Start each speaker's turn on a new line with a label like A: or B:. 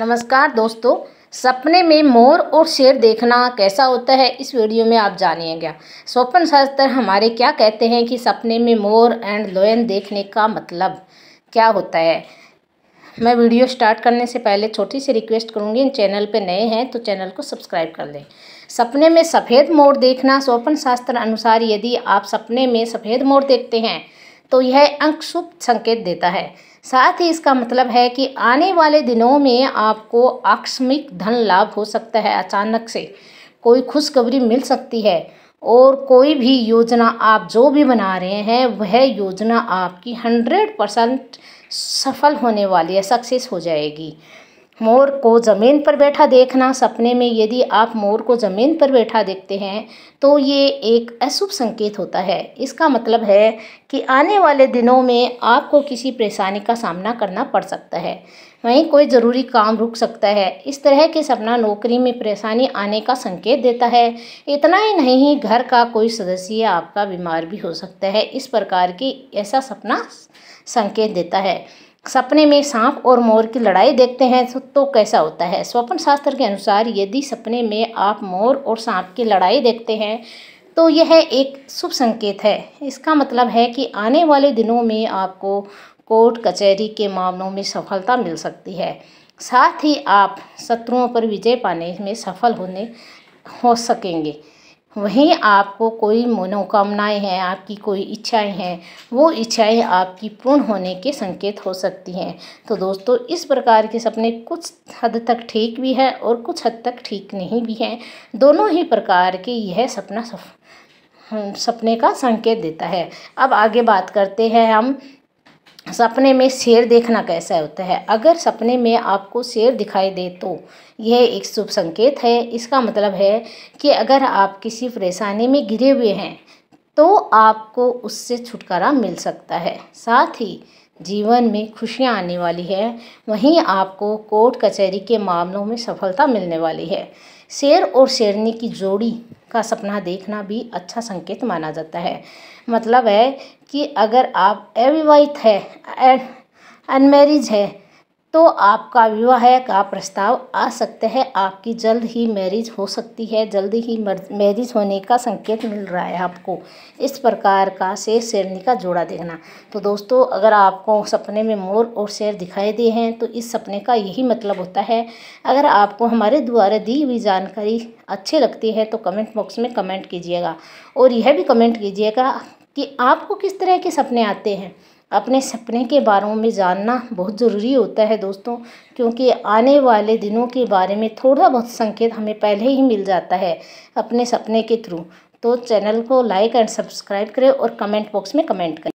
A: नमस्कार दोस्तों सपने में मोर और शेर देखना कैसा होता है इस वीडियो में आप जानिएगा स्वप्न शास्त्र हमारे क्या कहते हैं कि सपने में मोर एंड लोयन देखने का मतलब क्या होता है मैं वीडियो स्टार्ट करने से पहले छोटी सी रिक्वेस्ट करूंगी इन चैनल पे नए हैं तो चैनल को सब्सक्राइब कर लें सपने में सफ़ेद मोर देखना स्वप्न शास्त्र अनुसार यदि आप सपने में सफ़ेद मोर देखते हैं तो यह अंक शुभ संकेत देता है साथ ही इसका मतलब है कि आने वाले दिनों में आपको आकस्मिक धन लाभ हो सकता है अचानक से कोई खुशखबरी मिल सकती है और कोई भी योजना आप जो भी बना रहे हैं वह योजना आपकी हंड्रेड परसेंट सफल होने वाली है सक्सेस हो जाएगी मोर को ज़मीन पर बैठा देखना सपने में यदि आप मोर को ज़मीन पर बैठा देखते हैं तो ये एक अशुभ संकेत होता है इसका मतलब है कि आने वाले दिनों में आपको किसी परेशानी का सामना करना पड़ सकता है वहीं कोई ज़रूरी काम रुक सकता है इस तरह के सपना नौकरी में परेशानी आने का संकेत देता है इतना ही नहीं घर का कोई सदस्य आपका बीमार भी हो सकता है इस प्रकार की ऐसा सपना संकेत देता है सपने में सांप और मोर की लड़ाई देखते हैं तो, तो कैसा होता है स्वप्न शास्त्र के अनुसार यदि सपने में आप मोर और सांप की लड़ाई देखते हैं तो यह एक शुभ संकेत है इसका मतलब है कि आने वाले दिनों में आपको कोर्ट कचहरी के मामलों में सफलता मिल सकती है साथ ही आप शत्रुओं पर विजय पाने में सफल होने हो सकेंगे वहीं आपको कोई मनोकामनाएं हैं आपकी कोई इच्छाएं हैं वो इच्छाएं आपकी पूर्ण होने के संकेत हो सकती हैं तो दोस्तों इस प्रकार के सपने कुछ हद तक ठीक भी हैं और कुछ हद तक ठीक नहीं भी हैं दोनों ही प्रकार के यह सपना सफ, सपने का संकेत देता है अब आगे बात करते हैं हम सपने में शेर देखना कैसा होता है अगर सपने में आपको शेर दिखाई दे तो यह एक शुभ संकेत है इसका मतलब है कि अगर आप किसी परेशानी में घिरे हुए हैं तो आपको उससे छुटकारा मिल सकता है साथ ही जीवन में खुशियां आने वाली है वहीं आपको कोर्ट कचहरी के मामलों में सफलता मिलने वाली है शेर और शेरनी की जोड़ी का सपना देखना भी अच्छा संकेत माना जाता है मतलब है कि अगर आप अविवाहित है अनमेरिज है तो आपका विवाह का प्रस्ताव आ सकता है आपकी जल्द ही मैरिज हो सकती है जल्द ही मैरिज होने का संकेत मिल रहा है आपको इस प्रकार का शेर शेरनी का जोड़ा देखना तो दोस्तों अगर आपको सपने में मोर और शेर दिखाई दिए हैं तो इस सपने का यही मतलब होता है अगर आपको हमारे द्वारा दी हुई जानकारी अच्छी लगती है तो कमेंट बॉक्स में कमेंट कीजिएगा और यह भी कमेंट कीजिएगा कि आपको किस तरह के सपने आते हैं अपने सपने के बारे में जानना बहुत ज़रूरी होता है दोस्तों क्योंकि आने वाले दिनों के बारे में थोड़ा बहुत संकेत हमें पहले ही मिल जाता है अपने सपने के थ्रू तो चैनल को लाइक एंड सब्सक्राइब करें और कमेंट बॉक्स में कमेंट करें